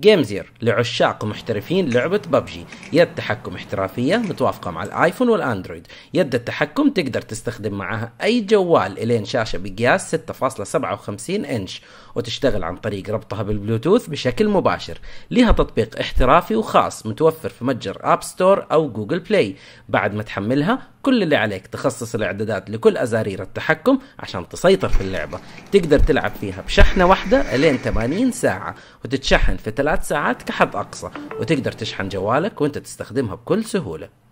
جيمزير لعشاق ومحترفين لعبة ببجي يد تحكم احترافية متوافقة مع الايفون والاندرويد يد التحكم تقدر تستخدم معها اي جوال الين شاشة بقياس 6.57 انش وتشتغل عن طريق ربطها بالبلوتوث بشكل مباشر لها تطبيق احترافي وخاص متوفر في متجر اب ستور او جوجل بلاي بعد ما تحملها كل اللي عليك تخصص الاعدادات لكل ازارير التحكم عشان تسيطر في اللعبه تقدر تلعب فيها بشحنه واحده لين 80 ساعه وتتشحن في 3 ساعات كحد اقصى وتقدر تشحن جوالك وانت تستخدمها بكل سهوله